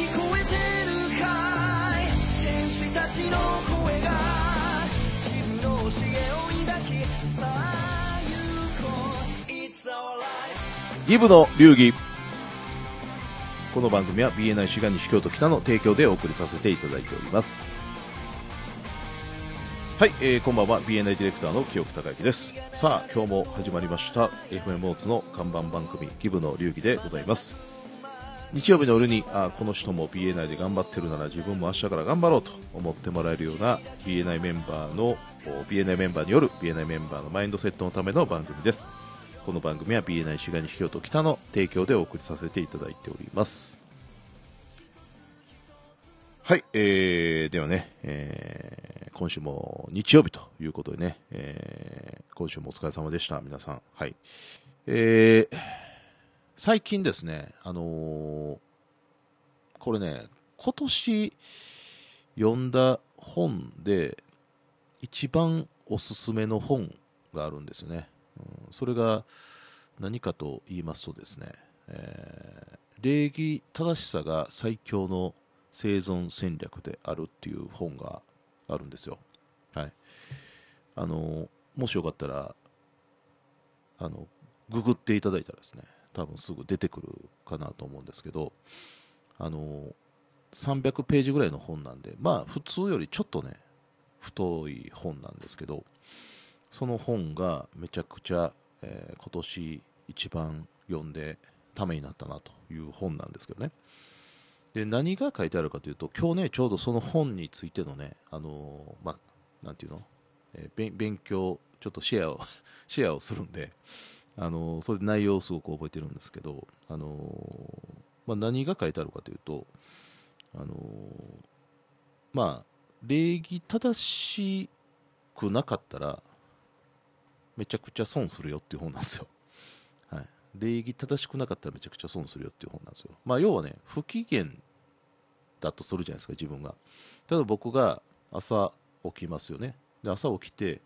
聞こえてるかい天使たちの声が君の教えを抱きさあ行こう It's our life ギブの流儀この番組は BNI 滋賀西京都北の提供でお送りさせていただいておりますはい、えー、こんばんは BNI ディレクターの清木孝之ですさあ今日も始まりました FM オーツの看板番組ギブの流儀でございます日曜日の夜にあこの人も BNI で頑張ってるなら自分も明日から頑張ろうと思ってもらえるような BNI メンバーの BNI メンバーによる BNI メンバーのマインドセットのための番組ですこの番組は BNI 滋賀西京都北の提供でお送りさせていただいておりますはい、えー、ではね、えー、今週も日曜日ということでね、えー、今週もお疲れ様でした、皆さん。はい。えー最近ですね、あのー、これね、今年読んだ本で、一番おすすめの本があるんですよね。うん、それが何かと言いますとですね、えー、礼儀正しさが最強の生存戦略であるっていう本があるんですよ。はい。あの、もしよかったら、あの、ググっていただいたらですね、多分すぐ出てくるかなと思うんですけど、あの、300ページぐらいの本なんで、まあ普通よりちょっとね、太い本なんですけど、その本がめちゃくちゃ、えー、今年一番読んでためになったなという本なんですけどね。で、何が書いてあるかというと、今日ね、ちょうどその本についてのね、あのー、まあ、なんていうの、えー、勉強、ちょっとシェアを、シェアをするんで、あのそれで内容をすごく覚えてるんですけど、あのまあ、何が書いてあるかというと、あのまあ、礼儀正しくなかったら、めちゃくちゃ損するよっていう本なんですよ。はい、礼儀正しくなかったらめちゃくちゃ損するよっていう本なんですよ。まあ、要はね、不機嫌だとするじゃないですか、自分が。例えば僕が朝起きますよね。で朝起きて、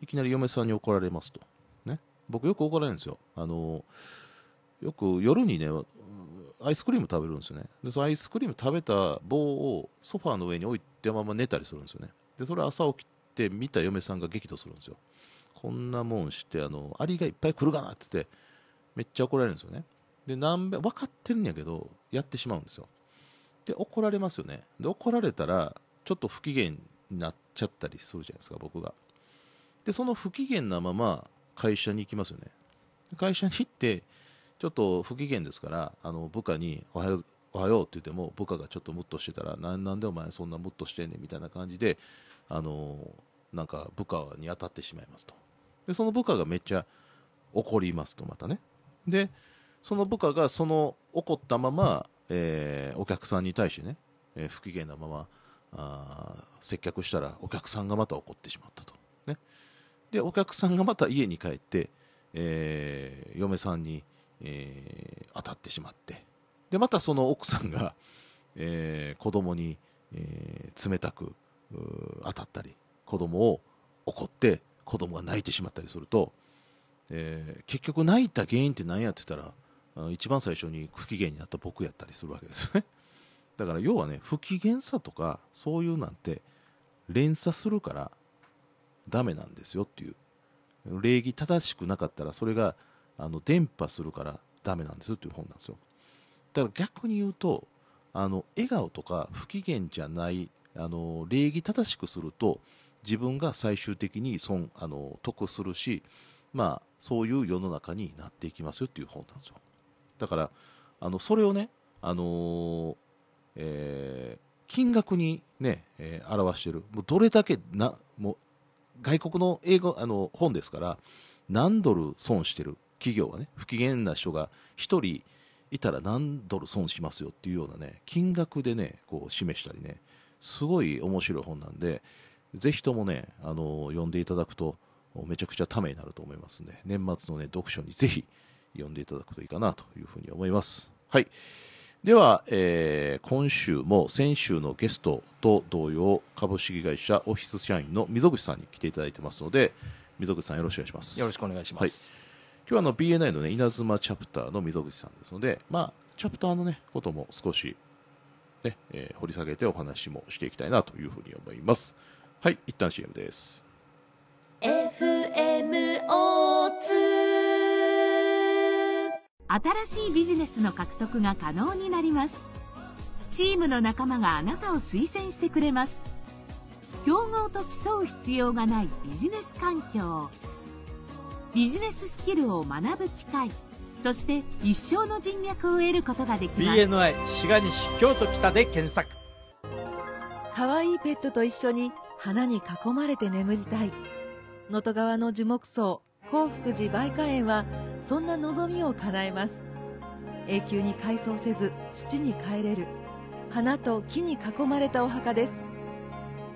いきなり嫁さんに怒られますと。僕よく怒られるんですよ。あのよく夜にね、アイスクリーム食べるんですよね。で、そのアイスクリーム食べた棒をソファーの上に置いてまま寝たりするんですよね。で、それ朝起きて見た嫁さんが激怒するんですよ。こんなもんして、あの、アリがいっぱい来るかなって言って、めっちゃ怒られるんですよね。で、何べ分かってるんやけど、やってしまうんですよ。で、怒られますよね。で、怒られたら、ちょっと不機嫌になっちゃったりするじゃないですか、僕が。で、その不機嫌なまま、会社に行きますよね。会社に行って、ちょっと不機嫌ですから、あの部下におはよう、おはようって言っても、部下がちょっとムッとしてたら、なんなんでお前そんなムッとしてんねんみたいな感じで、あのなんか部下に当たってしまいますと。で、その部下がめっちゃ怒りますと、またね。で、その部下がその怒ったまま、えー、お客さんに対してね、えー、不機嫌なままあ接客したらお客さんがまた怒ってしまったと。ね、でお客さんがまた家に帰って、えー、嫁さんに、えー、当たってしまってでまたその奥さんが、えー、子供に、えー、冷たく当たったり子供を怒って子供が泣いてしまったりすると、えー、結局泣いた原因って何やって言ったら一番最初に不機嫌になった僕やったりするわけですよねだから要はね不機嫌さとかそういうなんて連鎖するからダメなんですよっていう。礼儀正しくなかったら、それがあの伝播するからダメなんですよっていう本なんですよ。だから逆に言うと、あの笑顔とか不機嫌じゃないあの礼儀正しくすると自分が最終的に損あの得するし、まあ、そういう世の中になっていきますよっていう本なんですよだからあのそれをね、あのえー、金額にね、えー、表してるもうどれだけなもう外国の英語あの本ですから、何ドル損してる企業はね、不機嫌な人が1人いたら何ドル損しますよっていうようなね、金額でね、こう示したりね、すごい面白い本なんで、ぜひともね、あの読んでいただくと、めちゃくちゃためになると思いますので、年末のね、読書にぜひ読んでいただくといいかなというふうに思います。はい。では、えー、今週も先週のゲストと同様、株式会社オフィス社員の溝口さんに来ていただいてますので、溝口さんよろしくお願いします。よろしくお願いします。はい、今日はあの BNI の、ね、稲妻チャプターの溝口さんですので、まあ、チャプターの、ね、ことも少しね、ねえー、掘り下げてお話もしていきたいなというふうに思います。はい、一旦 CM です。FM 新しいビジネスの獲得が可能になりますチームの仲間があなたを推薦してくれます競合と競う必要がないビジネス環境ビジネススキルを学ぶ機会そして一生の人脈を得ることができます BNI 滋賀西京都北で検索かわいいペットと一緒に花に囲まれて眠りたい能登川の樹木葬幸福寺梅花園はそんな望みを叶えます永久に改装せず土に帰れる花と木に囲まれたお墓です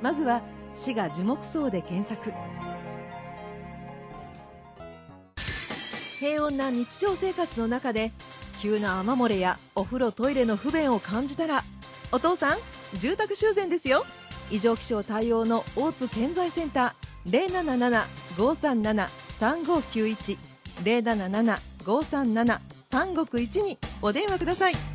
まずは滋賀樹木葬で検索平穏な日常生活の中で急な雨漏れやお風呂トイレの不便を感じたらお父さん住宅修繕ですよ異常気象対応の大津建材センター0 7 7 5 3 7 3 5 9 1 0 7 7 5 3 7 3 5 9 1にお電話ください。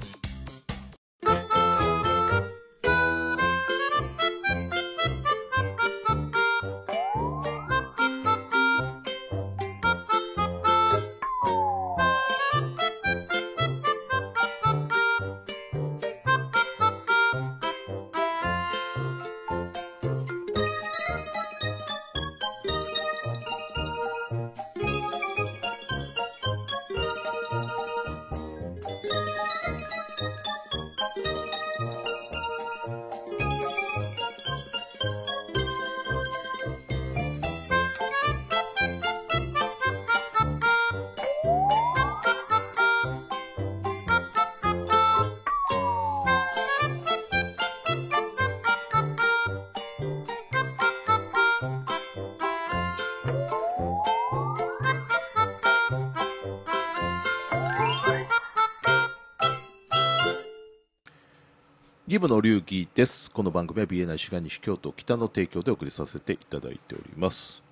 ギブの流儀です。この番組は BNI 滋賀西京都北の提供でお送りさせていただいております。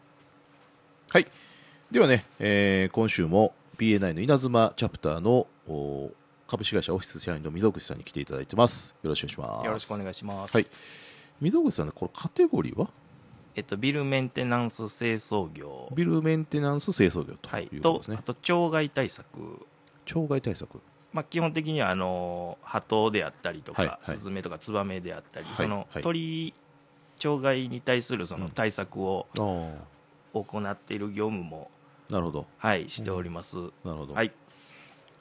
はい。ではね、えー、今週も BNI の稲妻チャプターの株式会社オフィス社員の溝口さんに来ていただいてます。よろしくお願いします。よろしくお願いします。はい。溝口さんね、これカテゴリーはえっと、ビルメンテナンス清掃業。ビルメンテナンス清掃業ということですね。はい、と、あと、障害対策。障害対策。まあ、基本的にはあの鳩であったりとか、はいはい、スズメとかツバメであったり、はい、その鳥鳥害に対するその対策を行っている業務も、なるほど、はい、しております、うん、なるほど、はい、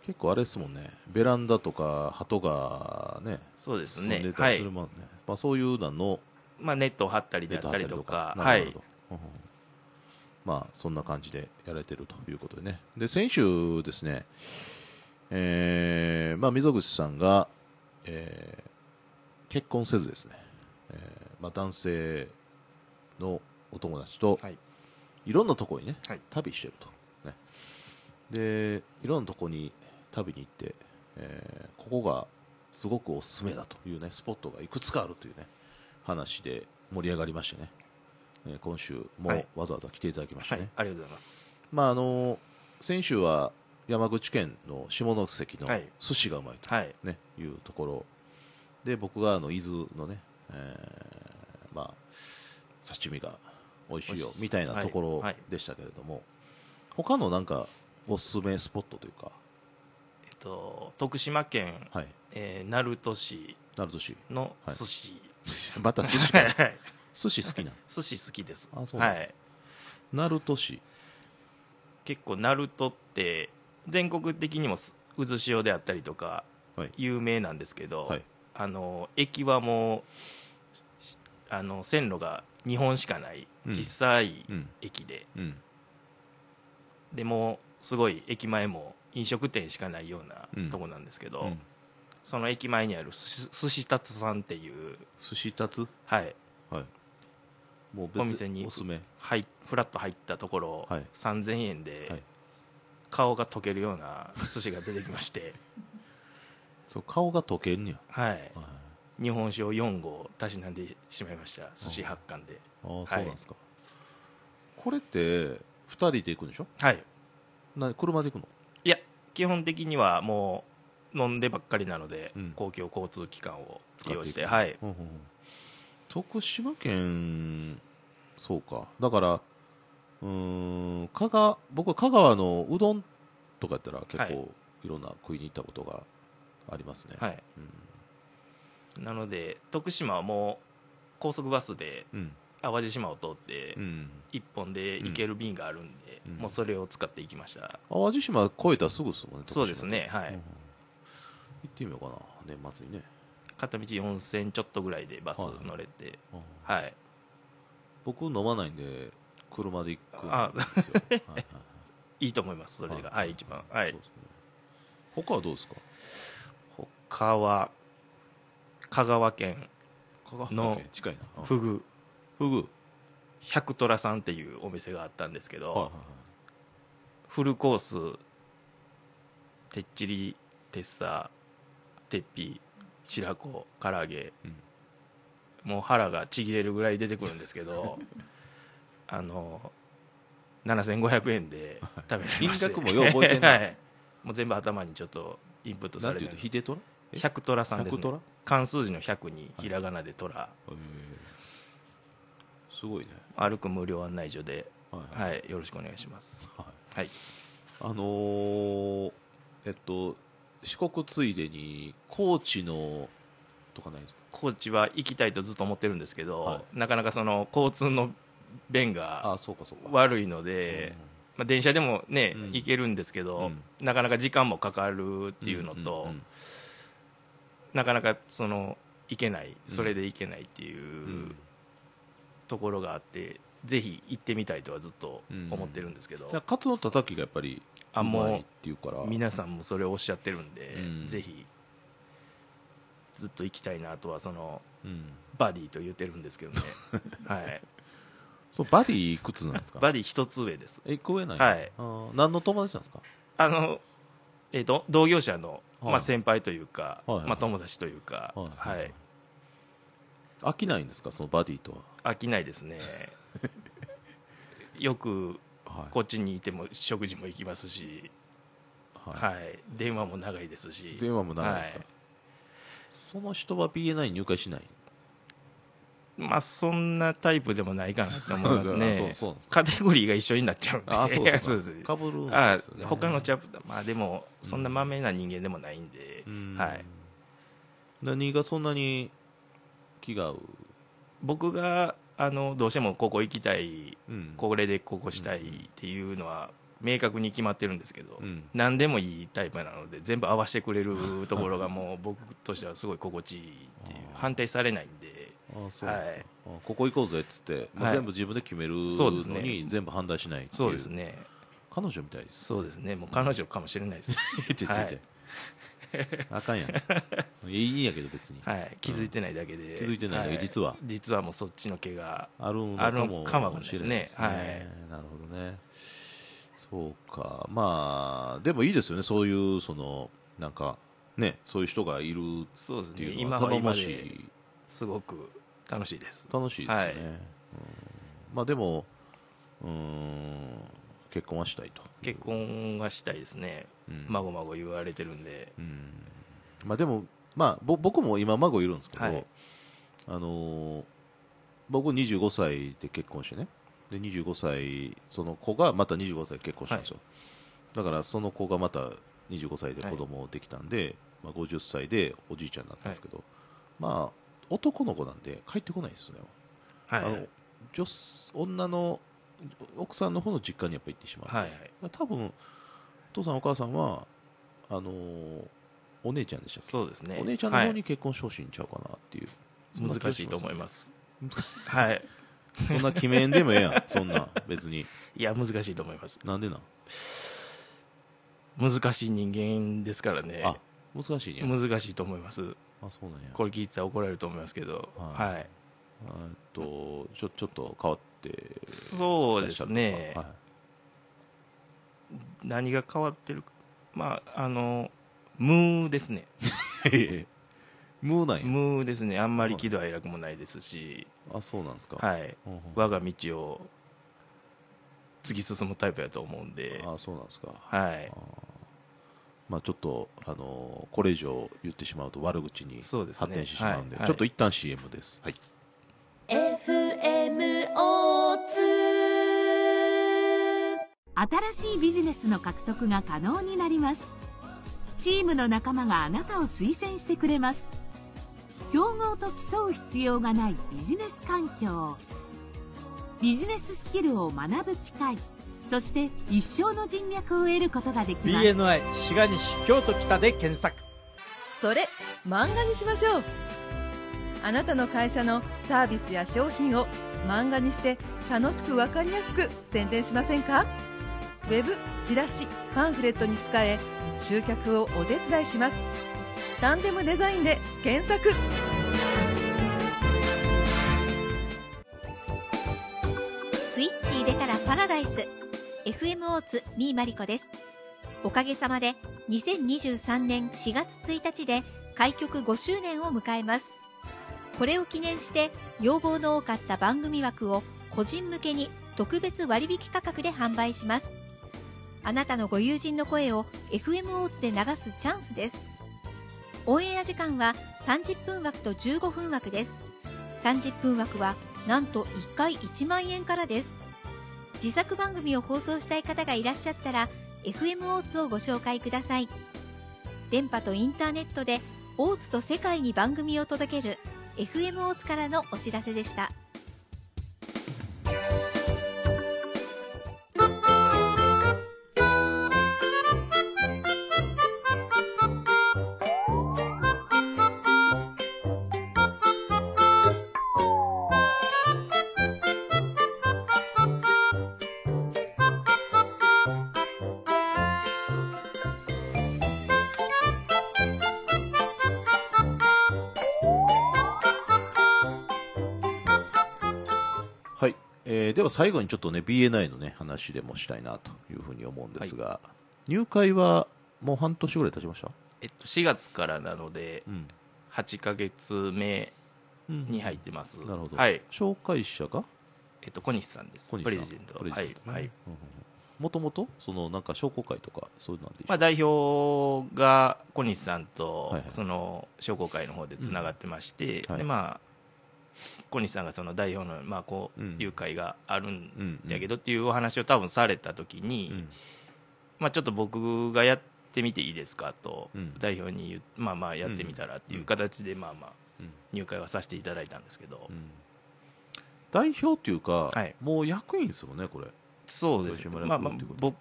結構あれですもんねベランダとか鳩がねそうですねね、はいまあ、そういうのの、まあ、ネットを張ったりだったりとかはい、うん、まあ、そんな感じでやられてるということでねで先週ですねえー、まあ、溝口さんが、えー、結婚せずですね、えー、まあ、男性のお友達と、はい、いろんなとこにね、はい、旅してると、ね、でいろんなとこに旅に行って、えー、ここがすごくおすすめだというねスポットがいくつかあるというね話で盛り上がりましてね、えー、今週もわざわざ来ていただきましたね、はいはい、ありがとうございますまああの先週は山口県の下関の寿司がうまいと、はいね、いうところで僕があの伊豆のね、えーまあ、刺身が美味しいよみたいなところでしたけれども、はいはい、他のなんかおすすめスポットというか、えっと、徳島県、はいえー、鳴門市の寿司、はい、また寿司寿司好きな 寿司好きですあそう、はい、鳴門市結構鳴門って全国的にも渦潮であったりとか、有名なんですけど、はい、あの駅はもうあの線路が2本しかない小さい駅で、うんうんうん、でもすごい駅前も飲食店しかないようなとこなんですけど、その駅前にあるすし達さんっていう寿司達はい、はい、もうお店におすめはいフラッと入ったところ、はい、3000円で顔が溶けるような寿司が出てきましてそう顔が溶けんねやはい、はい、日本酒を4合たしなんでしまいました寿司発汗でああ、はい、そうなんですかこれって2人で行くんでしょはいな車で行くのいや基本的にはもう飲んでばっかりなので、うん、公共交通機関を利用して、はい、うう徳島県そうかだからうん香川僕は香川のうどんとかやったら結構いろんな食いに行ったことがありますね、はい、うん、なので徳島はもう高速バスで淡路島を通って一本で行ける便があるんで、うん、もうそれを使って行きました、淡路島越えたらすぐですもんねそうですねはい、行ってみようかな年末にね片道4000ちょっとぐらいでバス乗れて、はい、はい、僕飲まないんで車で行くんですよ。はいはい、いいと思います、それが。はい、一番。はい。ね、他はどうですか他は、香川県のフグ。フグ。百虎さんっていうお店があったんですけど、はいはいはい、フルコース、てっちり、てっさ、てっぴ、白子、唐揚げ、うん、もう腹がちぎれるぐらい出てくるんですけど、あの7500円で食べられます、ね、も覚えてない、はい、もう全部頭にちょっとインプットされてるヒデトラ百トラさんです、ね、漢数字の100にひらがなでトラ、はい、すごいね歩く無料案内所で、はい、はい、よろしくお願いします、はいあのー、えっと四国ついでに高知のとかないですか高知は行きたいとずっと思ってるんですけど、なかなかその交通の便が悪いので、まあ、電車でもね、行けるんですけど、なかなか時間もかかるっていうのと、なかなかその行けない、それで行けないっていうところがあって、ぜひ行ってみたいとはずっと思ってるんですけど、うん、カツのたたきがやっぱりうまいっていうから皆さんもそれをおっしゃってるんで、うん、ぜひずっと行きたいなとはその、うん、バディと言ってるんですけどね、はい、そうバディいくつなんですかバディ一つ上です一個上ない、はい、あ何の友達なんですかあの、えーと、同業者の、はい、まあ、先輩というか、はいまあ、友達というか、はい、はい、飽きないんですかそのバディとは飽きないですね よくこっちにいても食事も行きますし、はい、電話も長いですし電話も長いですか、その人は BNI 入会しないまあ、そんなタイプでもないかなと思いますね。そうそうカテゴリーが一緒になっちゃうんで。あ、そうそう です。かぶるんですよね。他のチャプター、まあでも、そんなまめな人間でもないんで、うん、はい。何がそんなに気がう僕が、あの、どうしてもここ行きたい、うん、これでここしたいっていうのは、明確に決まってるんですけど、うん、何でもいいタイプなので全部合わせてくれるところがもう僕としてはすごい心地いいっていう反対 されないんであそうですはい、ここ行こうぜっつって、もう全部自分で決めるのに全部判断しないっていそうですね、彼女みたいですそうですねもう彼女かもしれないです はい、あかんやん いいんやけど別に、はい、気づいてないだけで、うん、気づいてない、はい、実は実はもうそっちの毛があるのかもしれないですね、ね、はい、なるほどねそうかまあでもいいですよねそういうそのなんかねそういう人がいるっていうのは頼もしいすごく楽しいです楽しいですね、はいうん、まあでもうん結婚はしたいと結婚はしたいですね、うん、孫孫言われてるんで、うん、まあでもまあぼ僕も今孫いるんですけど、はい、あのー、僕25歳で結婚してねで25歳その子がまた25歳で結婚したんですよ、はい、だからその子がまた25歳で子供できたんで、はい、まあ、50歳でおじいちゃんになったんですけど、まあ男の子なんで帰ってこないですよね。はい、はい、あの女女の奥さんの方の実家にやっぱ行ってしまう、はいはい、多分お父さんお母さんはあのー、お姉ちゃんでしたっけそうですねお姉ちゃんの方に結婚昇進ちゃうかなっていう、はい、難しいと思いますはいそんな決めんでもええやんそんな別に いや難しいと思いますなんでな難しい人間ですからねあ難しいね難しいと思いますあそうなんやこれ聞いてたら怒られると思いますけどはい、はい、とちょちょっと変わってそうですね、はい、何が変わってるまああの無ですね無 なんや無ですねあんまり喜怒哀楽もないですしあそうなんですかはい我が道を突き進むタイプやと思うんであそうなんですかはいまあ、ちょっと、あのこれ以上言ってしまうと悪口に発展してしまうんで、ちょっと一旦 CM です。はい FMO2 新しいビジネスの獲得が可能になりますチームの仲間があなたを推薦してくれます競合と競う必要がないビジネス環境ビジネススキルを学ぶ機会そして一生の人脈を得ることができます BNI 滋賀西京都北で検索それ漫画にしましょうあなたの会社のサービスや商品を漫画にして楽しく分かりやすく宣伝しませんかウェブチラシパンフレットに使え集客をお手伝いしますタンデムデザインで検索スイッチ入れたらパラダイス FM オーツーマリコですおかげさまで2023年4月1日で開局5周年を迎えますこれを記念して要望の多かった番組枠を個人向けに特別割引価格で販売しますあなたのご友人の声を FM o ーツで流すチャンスですオンエア時間は30分枠と15分枠です30分枠はなんと1回1万円からです自作番組を放送したい方がいらっしゃったら FM オーツをご紹介ください電波とインターネットでオーツと世界に番組を届ける FM オーツからのお知らせでした。えー、では最後にちょっとね BNI のね話でもしたいなというふうに思うんですが、はい、入会はもう半年ぐらい経ちましたえっと4月からなので、うん、8か月目に入ってます、うん、なるほど、はい、紹介者がえっと小西さんですプレジデント、ね、はいはいもともと、そのなんか商工会とか、そういうのまあ、代表が小西さんと、その商工会の方でつながってまして、はいはい、でまあ、小西さんがその代表の、まあ、こういう会があるんやけどっていうお話を多分された時に、まあ、ちょっと僕がやってみていいですかと、代表にまあまあやってみたらっていう形でまあまあ入会はさせていただいたんですけど、代表っていうか、はい、もう役員ですよねこれそうです、ね、まあ、まあ、僕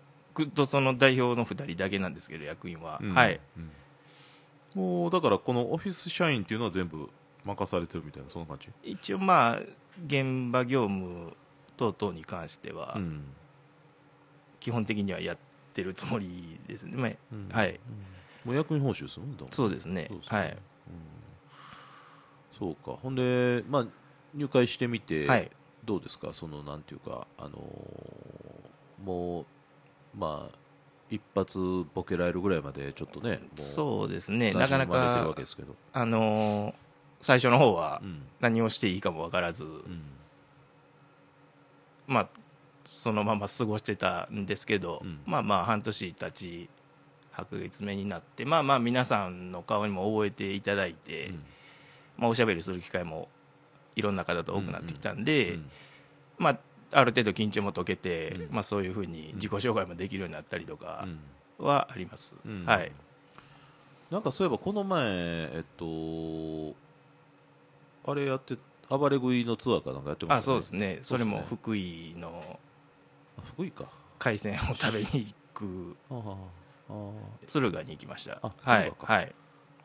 とその代表の2人だけなんですけど役員は、はい、もうだからこのオフィス社員っていうのは全部任されてるみたいな、そんな感じ一応、まあ、現場業務等々に関しては、基本的にはやってるつもりですね、まあはい、もう役員報酬するんだそうですね。はい、そうか、ほんで、まあ、入会してみて、どうですか、そのなんていうか、あのー、もう、まあ、一発ボケられるぐらいまで、ちょっとね、そうですね、なかなか、あのー、最初の方は何をしていいかも分からず、うん、まあそのまま過ごしてたんですけど、うん、まあまあ半年経ち白月目になってまあまあ皆さんの顔にも覚えていただいて、うん、まあ、おしゃべりする機会もいろんな方と多くなってきたんで、うんうん、まあある程度緊張も解けて、まあ、そういうふうに自己紹介もできるようになったりとかはあります。はいなんかそういえばこの前、えっと、あれやって暴れ食いのツアーかなんかやってました、ね、あそうですねそれも福井の福井か海鮮を食べに行く 敦賀に行きましたあ敦賀か、はい、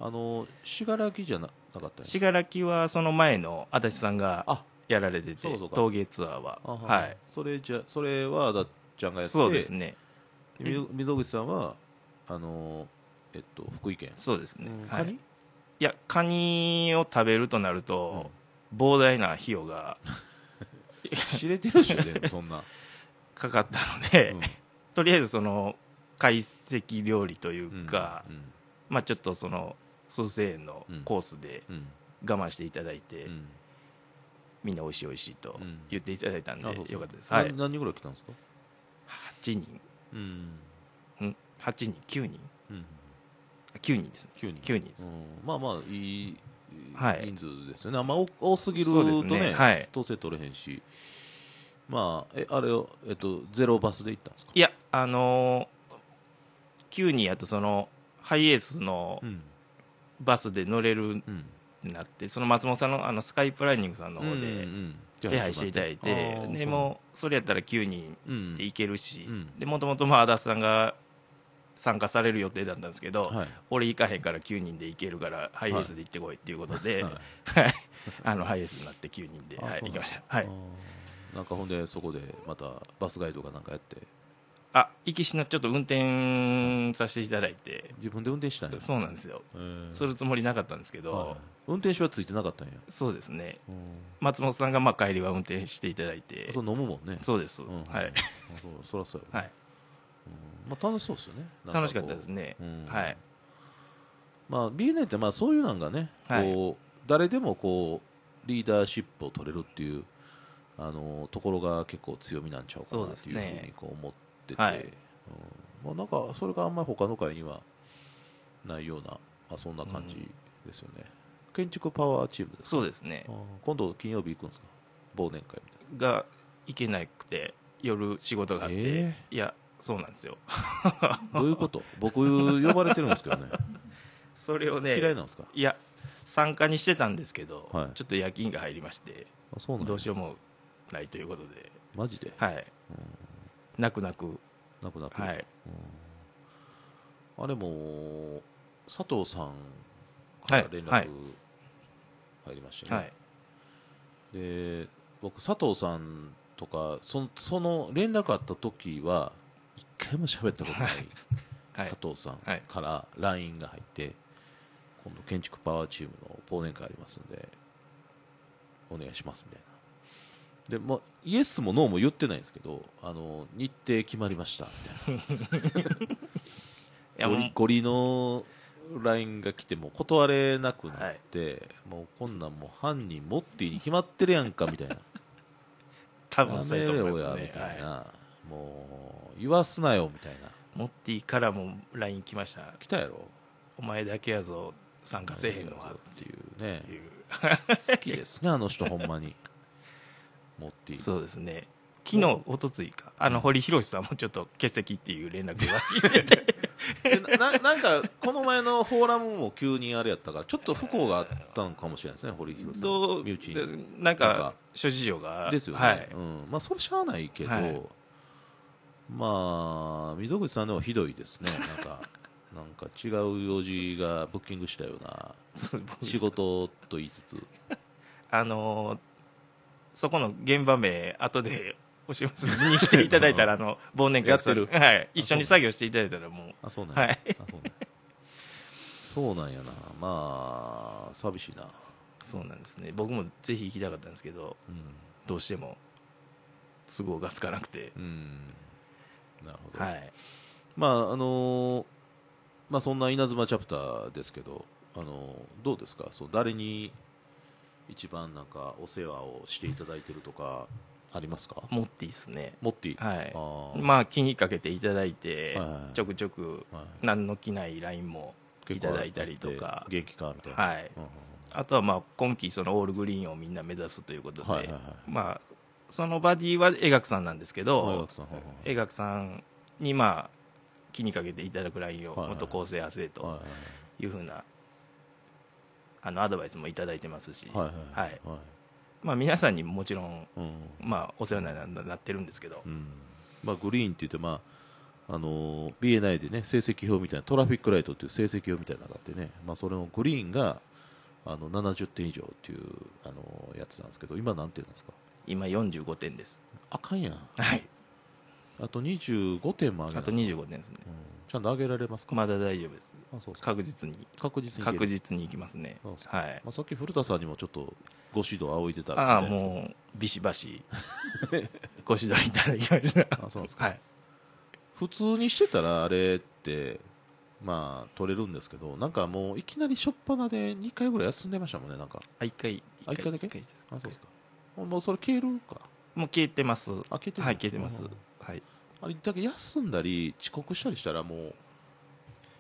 あの信楽じゃななかった信楽はその前の足立さんがやられてて陶芸ツアーははいそれじゃそれは足立ちゃんがやってそうですね溝口さんはあのえっと福井県そうですねカニ、はいいやカニを食べるとなると、膨大な費用が 知れてるしょでもそんなかかったので、うん、とりあえずその懐石料理というか、うんうん、まあちょっとその数千円のコースで我慢していただいて、みんなおいしいおいしいと言っていただいたんで、よかったです、はい、何人ぐらい来たんですか8人、うん、8人9人、9人です、ね、9人 ,9 人です、まあまあいい人数ですよね、あんま多すぎるとね、ねはい、統制取れへんし、まあ、えあれを、えっと、ゼロバスで行ったんですかいや、あのー、9人やとそのハイエースのバスで乗れる、ってなって、その松本さんのあのスカイプライニングさんの方で手配していただいて、うんうん、でもそれやったら9人で行けるし、もともとダスさんが参加される予定だったんですけど、はい、俺行かへんから9人で行けるからハイエースで行ってこいっていうことで、はい、あのハイエースになって9人で、はい、行きました。はいなんかほんでそこでまたバスガイドかなんかやってあ行きしなちょっと運転させていただいて自分で運転したんやそうなんですよするつもりなかったんですけど、はい、運転手はついてなかったんやそうですね松本さんがまあ帰りは運転していただいてそう飲むもんねそうです、うん、はいそそらそうや、はいまあ、楽しそうですよね楽しかったですね、はいまあ、ビーネってまあそういうなんがね、はい、こう誰でもこうリーダーシップを取れるっていうあのところが結構強みなんちゃうかなっていうふうにこう思ってて、ねはい、うんまあ、なんかそれがあんまり他の会にはないような、まあ、そんな感じですよね、うん、建築パワーチームですそうですね今度金曜日行くんですか忘年会みたいなが行けなくて夜仕事があって、えー、いやそうなんですよどういうこと僕呼ばれてるんですけどね それをね嫌いなんですかいや参加にしてたんですけど、はい、ちょっと夜勤が入りましてあそうなん、どうしようもないということでマジではい泣く泣く泣く泣くはいあれも佐藤さんから連絡入りましたね、はいはい、で僕佐藤さんとかそその連絡あった時は一回も喋ったことない佐藤さんから LINE が入って、今度建築パワーチームの忘年会ありますんで、お願いしますみたいな。で、まあ、イエスもノーも言ってないんですけど、あの、日程決まりました、みたいな。ゴリゴリの LINE が来ても断れなくなって、はい、もうこんなんもう犯人モッティに決まってるやんか、みたいな。多分そうや、ね、みたいな。はいもう言わすなよみたいなモッティからも LINE 来ました来たやろお前だけやぞ参加せえへんのはっていうね好きですねあの人ほんまにモッティそうですね昨日、おとついか、あの、堀博さんもちょっと欠席っていう連絡がな なんか、この前のフォーラムも急にあれやったから、ちょっと不幸があったのかもしれないですね、堀博さん。身内になんか、諸事情が。ですよね。はい、うん。まあ、それしゃあないけど、はい、まあ、溝口さんでもひどいですね、なんか。なんか違う用事がブッキングしたような仕事と言いつつ あのー、そこの現場名後で教 えます見に来ていただいたらあの忘年会やってる、はい、一緒に作業していただいたらもうあそうなんや、はい、そうなんやなまあ寂しいなそうなんですね僕もぜひ行きたかったんですけど、うん、どうしても都合がつかなくて、うんなるほど。はい。まあ、あのー、まあ、そんな稲妻チャプターですけど、あのー、どうですかそう、誰に一番なんかお世話をしていただいてるとか、ありますかモッティですね。モッティはい。まあ、気にかけていただいて、はい、ちょくちょく、何の気ない LINE もいただいたりとか。元気かみたいな。はい。うんあとはまあ今期そのオールグリーンをみんな目指すということで、はいはいはい、まあそのバディは江学さんなんですけど、江学さんに、まあ、気にかけていただくラインを、もっと構成あせというふうな、あの、アドバイスもいただいてますし、はい。まあ、皆さんにもちろん、まあ、お世話になってるんですけど、まあ、グリーンって言って、まあ、あの BNI でね、成績表みたいな、トラフィックライトっていう成績表みたいなのがあってね、まあ、それのグリーンが、あの70点以上っていうあのやつなんですけど、今、何点なんですか今45点です。あかんやん。はい。あと25点もあるあと25点ですね、うん、ちゃんと上げられますかまだ大丈夫です。あそう確実に。確実に。確実にいきますね。すはい。まあ、さっき古田さんにもちょっとご指導仰いでたああ、もう、ビシバシ、ご指導いただきました。あそうですか。はい。普通にしてたら、あれって、まあ、取れるんですけど、なんかもう、いきなり初っ端で2回ぐらい休んでましたもんね、なんか。あ、1回。あ、1回だけあ、そうですか。もうそれ消えるか。もう消えてます。あ、消えてはい、消えてます。はい。あれ、だけ休んだり、遅刻したりしたら、もう、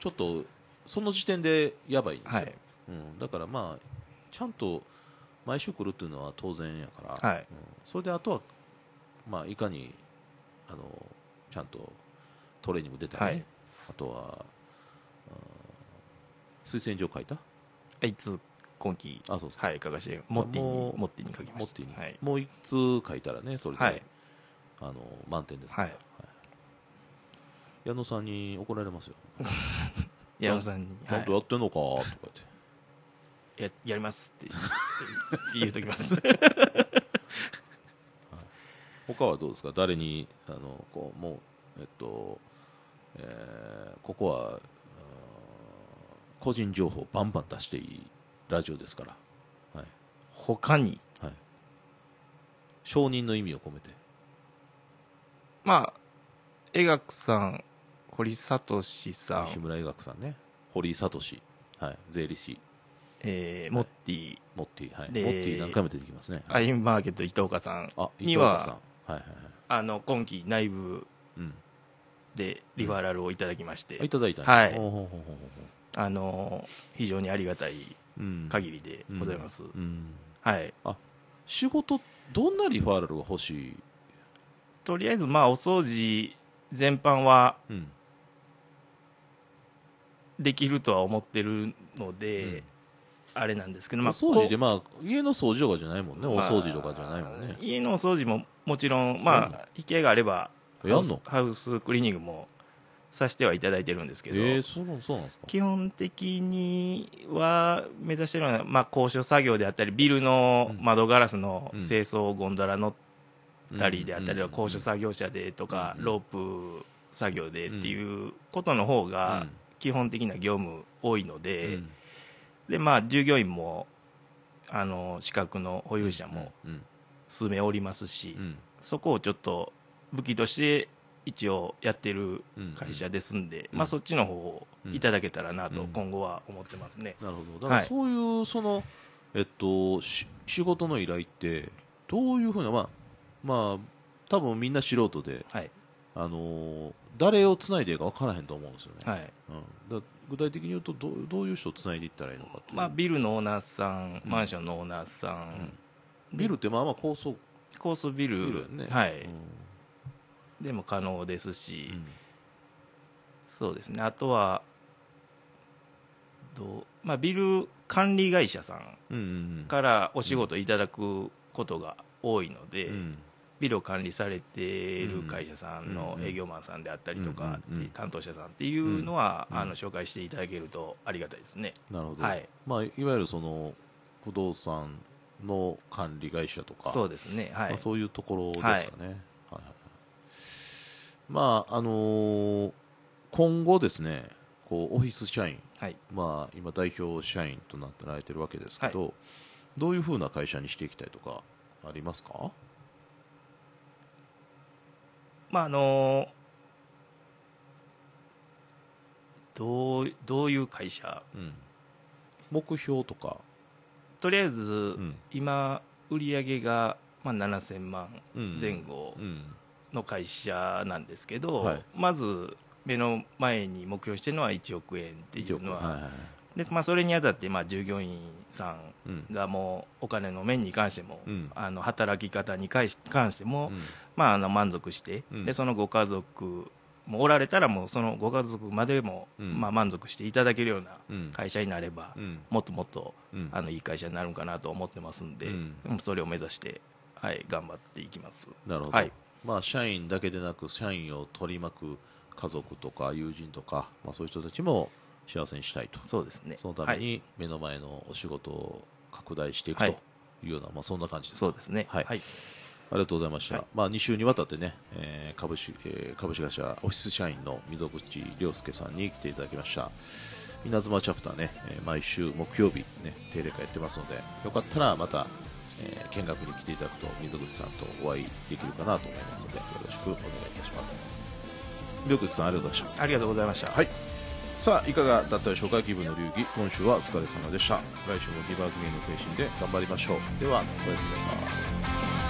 ちょっと、その時点でやばいんですよ。はい、うん、だからまあ、ちゃんと毎週来るっていうのは当然やから、はいうん、それであとは、まあ、いかに、あの、ちゃんとトレーニング出たり、ねはい、あとは、うん、推薦状書いたいつ今期、あそうはい、書かせて、モッティに、モッティに書きました。はい、もう一通書いたらね、それで、はい、あの満点です、ね、はい。矢野さんに怒られますよ。矢野さんに。ちゃんとやってんのかとかって。や、やりますって 言うときます。他はどうですか誰に、あの、こう、もう、えっと、えー、ここは、個人情報バンバン出していいラジオですから、はい、他に、はい、承認の意味を込めてまあ江学さん堀聡さん日村江学さんね堀聡、はい、税理士えー、モッティ、モッティ、はい、モッティ何回も出てきますね、アインマーケット伊藤岡さんには、さんはいはいはい、あの今期内部でリファラルをいただきまして、うん、いただいた、はい、あの非常にありがたい限りでございます。はい、あ仕事、どんなリファーラルが欲しいとりあえず、まあ、お掃除全般は、できるとは思ってるので、うん、あれなんですけど、まあ、掃除で、まあ、家の掃除とかじゃないもんね、お掃除とかじゃないもんね。家のお掃除ももちろん、まあ、引き合いがあれば、ハウスクリーニングもさせてはいただいてるんですけど、基本的には目指してるのは、まあ、高所作業であったり、ビルの窓ガラスの清掃、ゴンドラ乗ったりであったり、高所作業車でとか、ロープ作業でっていうことの方が、基本的な業務多いので、でまあ、従業員もあの資格の保有者も数名おりますし、そこをちょっと武器として一応やってる会社ですんで、うん、まあ、そっちの方をいただけたらなと、今後は思ってますね、なるほど、だからそういう、その、はい、えっと、仕事の依頼って、どういうふうな、まあ、まあ、多分みんな素人で、はい、あの誰をつないでいいか分からへんと思うんですよね、はいうん、だ具体的に言うとど、どういう人をつないでいったらいいのかまあ、ビルのオーナーさん、マンションのオーナーさん。うん、ビルってまあまあ高層高層ビル、ビルね、はい、うんでも可能ですし、うん、そうですねあとはど、まあ、ビル管理会社さんからお仕事いただくことが多いので、うん、ビルを管理されている会社さんの営業マンさんであったりとか、担当者さんっていうのは、あの紹介していただけるとありがたいですね。なるほど、はいまあ、いわゆるその不動産の管理会社とかそうですね、はい、まあ、そういうところですかね。はい、はいまああのー、今後ですねこうオフィス社員、はい、まあ、今、代表社員となってられてるわけですけど、はい、どういうふうな会社にしていきたいとかありますか、まああのー、どうどういう会社、うん、目標とかとりあえず、うん、今、売り上げが、まあ、7000万前後。うんの会社なんですけど、はい、まず目の前に目標してるのは1億円っていうのは、はいはい、でまあ、それにあたってまあ従業員さんがもうお金の面に関しても、うん、あの働き方に関しても、うん、まあ、あの満足して、でそのご家族もおられたらもうそのご家族までも、まあ、満足していただけるような会社になれば、もっともっと、あのいい会社になるんかなと思ってますんで、うん、それを目指して、はい、頑張っていきます。なるほど、はいまあ、社員だけでなく社員を取り巻く家族とか友人とか、まあ、そういう人たちも幸せにしたいとそうです、ね、そのために目の前のお仕事を拡大していくというような、はい、まあ、そんな感じですそうですね、はい、はい、ありがとうございました、はい、まあ、2週にわたってね、えー株式えー、株式会社オフィス社員の溝口亮介さんに来ていただきました稲妻チャプターね、えー、毎週木曜日、ね、定例会やってますのでよかったらまたえー、見学に来ていただくと水口さんとお会いできるかなと思いますのでよろしくお願いいたします緑口さんありがとうございましたありがとうございました、はい、さあいかがだったでしょうか気分の流儀今週はお疲れ様でした来週もギバーズゲーム精神で頑張りましょうではおやすみなさい